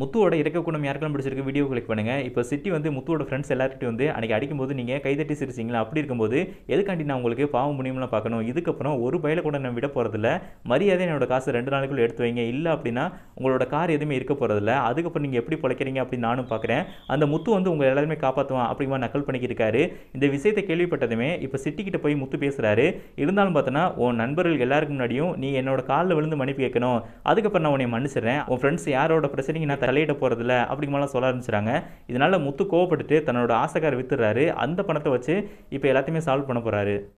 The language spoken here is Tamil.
முத்துவோட இறக்கக்குணம் யாருக்கெல்லாம் பிடிச்சிருக்கு வீடியோ கிளிக் பண்ணுங்கள் இப்போ சிட்டி வந்து முத்துவோட ஃப்ரெண்ட்ஸ் எல்லாருக்கிட்டே வந்து அன்றைக்கி அடிக்கும்போது நீங்கள் கைதட்டி சிரிச்சிங்களா அப்படி இருக்கும்போது எதுக்காண்டி நான் உங்களுக்கு பாவம் முடியும்லாம் பார்க்கணும் இதுக்கப்புறம் ஒரு பயில கூட நான் விட போகிறதில்ல மரியாதை என்னோட காசு ரெண்டு நாளைக்குள்ளே எடுத்து வைங்க இல்லை அப்படின்னா உங்களோட கார் எதுவுமே இருக்க போகிறதில்ல அதுக்கப்புறம் நீங்கள் எப்படி பிழைக்கிறீங்க அப்படின்னு நானும் பார்க்குறேன் அந்த முத்து வந்து உங்களை எல்லாருமே காப்பாற்றுவான் அப்படிமா நக்கல் பண்ணிக்கிருக்காரு இந்த விஷயத்தை கேள்விப்பட்டதுமே இப்போ சிட்டிக்கிட்ட போய் முத்து பேசுகிறாரு இருந்தாலும் பார்த்தோன்னா உன் நண்பர்கள் எல்லாருக்கு முன்னாடியும் நீ என்னோட காலில் விழுந்து மன்னிப்பு கேட்கணும் அதுக்கப்புறம் நான் உன்னை மன்னிச்சிடறேன் உன் ஃப்ரெண்ட்ஸ் யாரோட பிரச்சனைங்க நான் தலையிட போகிறதில்ல அப்படிங்கலாம் சொல்ல ஆரம்பிச்சிட்டாங்க இதனால் முத்து கோவப்பட்டுட்டு தன்னோட ஆசைக்கார வித்துடுறாரு அந்த பணத்தை வச்சு இப்போ எல்லாத்தையுமே சால்வ் பண்ண போகிறாரு